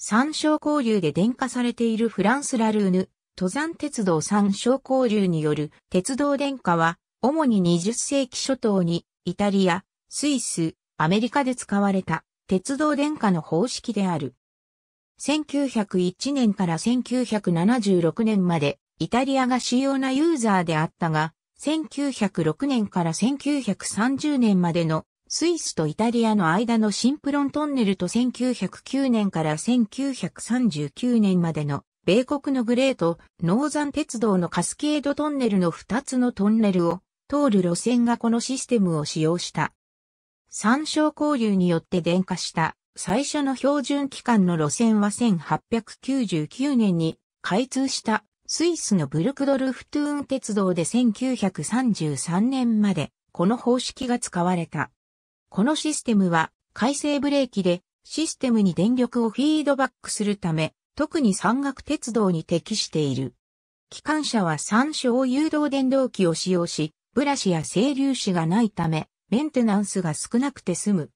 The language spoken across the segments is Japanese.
山椒交流で電化されているフランスラルーヌ、登山鉄道山椒交流による鉄道電化は、主に20世紀初頭に、イタリア、スイス、アメリカで使われた鉄道電化の方式である。1901年から1976年まで、イタリアが主要なユーザーであったが、1906年から1930年までのスイスとイタリアの間のシンプロントンネルと1909年から1939年までの米国のグレート、ノーザン鉄道のカスケードトンネルの2つのトンネルを通る路線がこのシステムを使用した。参照交流によって電化した最初の標準期間の路線は1899年に開通したスイスのブルクドルフトゥーン鉄道で1933年までこの方式が使われた。このシステムは回生ブレーキでシステムに電力をフィードバックするため、特に山岳鉄道に適している。機関車は三小誘導電動機を使用し、ブラシや整粒子がないため、メンテナンスが少なくて済む。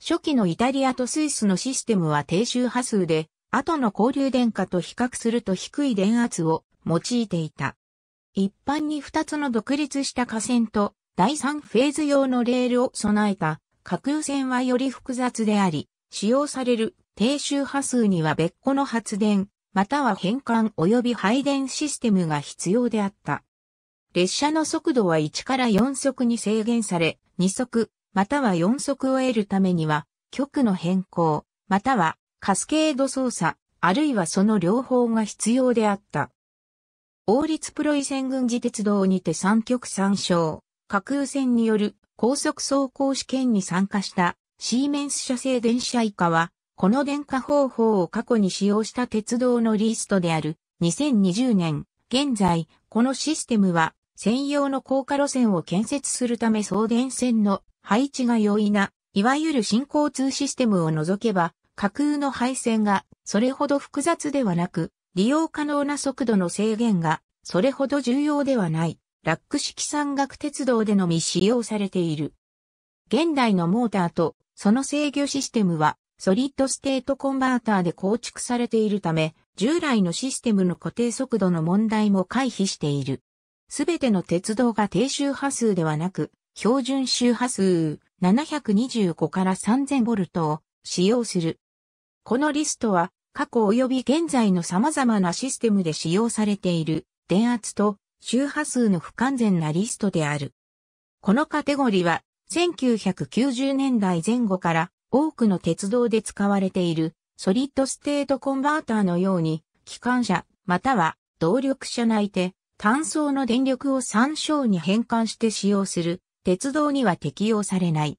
初期のイタリアとスイスのシステムは低周波数で、後の交流電化と比較すると低い電圧を用いていた。一般に2つの独立した架線と第3フェーズ用のレールを備えた架空線はより複雑であり、使用される低周波数には別個の発電、または変換及び配電システムが必要であった。列車の速度は1から4速に制限され、2速、または4速を得るためには、極の変更、またはカスケード操作、あるいはその両方が必要であった。王立プロイセン軍事鉄道にて三極三章、架空線による高速走行試験に参加したシーメンス社製電車以下は、この電化方法を過去に使用した鉄道のリストである2020年、現在、このシステムは専用の高架路線を建設するため送電線の配置が容易な、いわゆる新交通システムを除けば、架空の配線がそれほど複雑ではなく、利用可能な速度の制限がそれほど重要ではない。ラック式山岳鉄道でのみ使用されている。現代のモーターとその制御システムはソリッドステートコンバーターで構築されているため、従来のシステムの固定速度の問題も回避している。すべての鉄道が低周波数ではなく、標準周波数725から 3000V を使用する。このリストは過去及び現在の様々なシステムで使用されている電圧と周波数の不完全なリストである。このカテゴリは1990年代前後から多くの鉄道で使われているソリッドステートコンバーターのように機関車または動力車内で単層の電力を参照に変換して使用する鉄道には適用されない。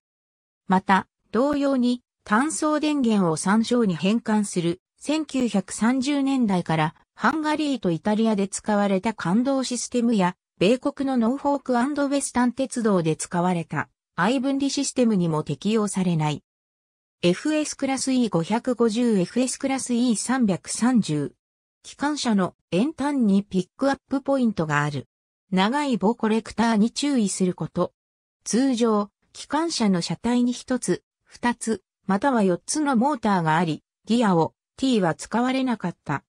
また同様に単層電源を参照に変換する1930年代からハンガリーとイタリアで使われた感動システムや、米国のノーフォークウェスタン鉄道で使われた、アイ分離システムにも適用されない。FS クラス E550、FS クラス E330。機関車の円端にピックアップポイントがある。長い棒コレクターに注意すること。通常、機関車の車体に1つ、2つ、または4つのモーターがあり、ギアを T は使われなかった。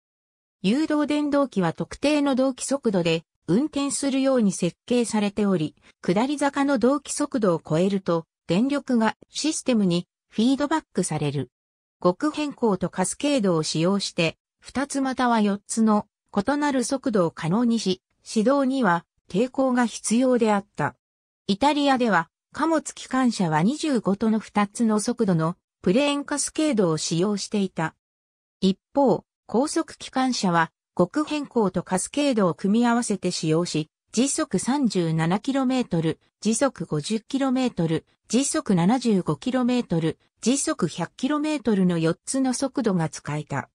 誘導電動機は特定の動機速度で運転するように設計されており、下り坂の動機速度を超えると、電力がシステムにフィードバックされる。極変更とカスケードを使用して、2つまたは4つの異なる速度を可能にし、指導には抵抗が必要であった。イタリアでは、貨物機関車は25との2つの速度のプレーンカスケードを使用していた。一方、高速機関車は極変更とカスケードを組み合わせて使用し、時速 37km、時速 50km、時速 75km、時速 100km の4つの速度が使えた。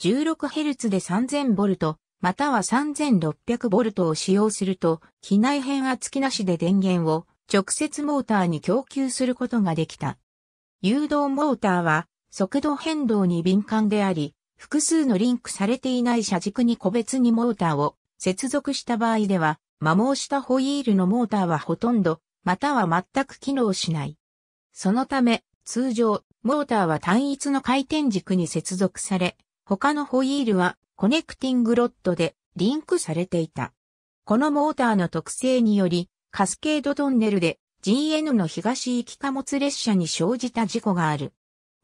16Hz で 3000V、または 3600V を使用すると、機内変圧器なしで電源を直接モーターに供給することができた。誘導モーターは速度変動に敏感であり、複数のリンクされていない車軸に個別にモーターを接続した場合では、摩耗したホイールのモーターはほとんど、または全く機能しない。そのため、通常、モーターは単一の回転軸に接続され、他のホイールはコネクティングロッドでリンクされていた。このモーターの特性により、カスケードトンネルで GN の東行き貨物列車に生じた事故がある。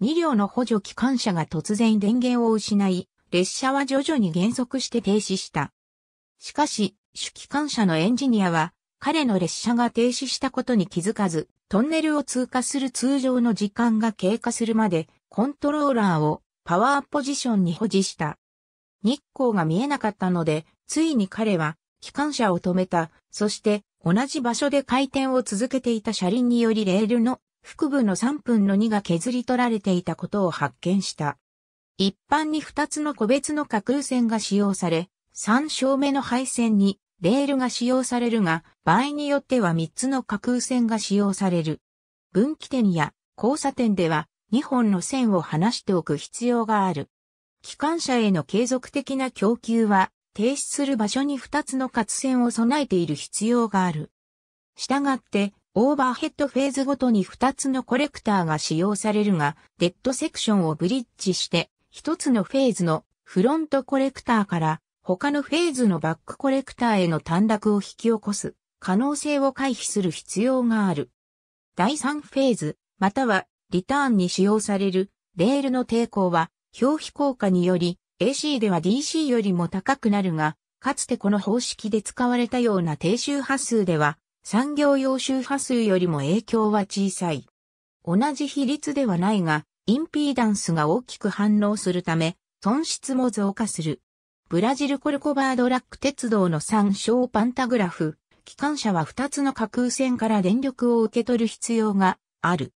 2両の補助機関車が突然電源を失い、列車は徐々に減速して停止した。しかし、主機関車のエンジニアは、彼の列車が停止したことに気づかず、トンネルを通過する通常の時間が経過するまで、コントローラーをパワーポジションに保持した。日光が見えなかったので、ついに彼は、機関車を止めた、そして、同じ場所で回転を続けていた車輪によりレールの腹部の3分の2が削り取られていたことを発見した。一般に2つの個別の架空線が使用され、3正目の配線にレールが使用されるが、場合によっては3つの架空線が使用される。分岐点や交差点では2本の線を離しておく必要がある。機関車への継続的な供給は、停止する場所に2つの活線を備えている必要がある。したがって、オーバーヘッドフェーズごとに2つのコレクターが使用されるが、デッドセクションをブリッジして、1つのフェーズのフロントコレクターから他のフェーズのバックコレクターへの短絡を引き起こす可能性を回避する必要がある。第3フェーズ、またはリターンに使用されるレールの抵抗は表皮効果により AC では DC よりも高くなるが、かつてこの方式で使われたような低周波数では産業用周波数よりも影響は小さい。同じ比率ではないが、インピーダンスが大きく反応するため、損失も増加する。ブラジルコルコバードラック鉄道の参照パンタグラフ、機関車は2つの架空線から電力を受け取る必要がある。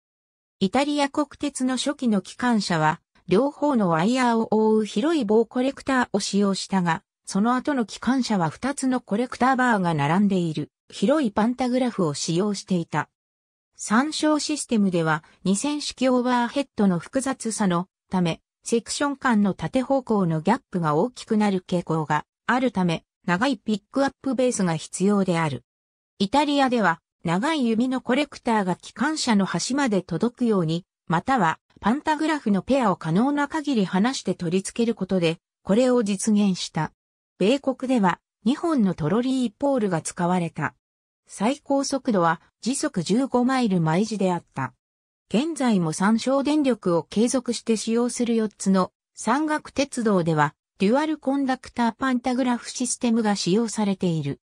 イタリア国鉄の初期の機関車は、両方のワイヤーを覆う広い棒コレクターを使用したが、その後の機関車は2つのコレクターバーが並んでいる。広いパンタグラフを使用していた。参照システムでは2000式オーバーヘッドの複雑さのため、セクション間の縦方向のギャップが大きくなる傾向があるため、長いピックアップベースが必要である。イタリアでは、長い弓のコレクターが機関車の端まで届くように、またはパンタグラフのペアを可能な限り離して取り付けることで、これを実現した。米国では2本のトロリーポールが使われた。最高速度は時速15マイル毎時であった。現在も参照電力を継続して使用する4つの山岳鉄道では、デュアルコンダクターパンタグラフシステムが使用されている。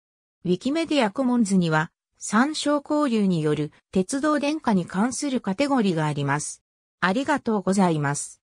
ウィキメディアコモンズには、参照交流による鉄道電化に関するカテゴリーがあります。ありがとうございます。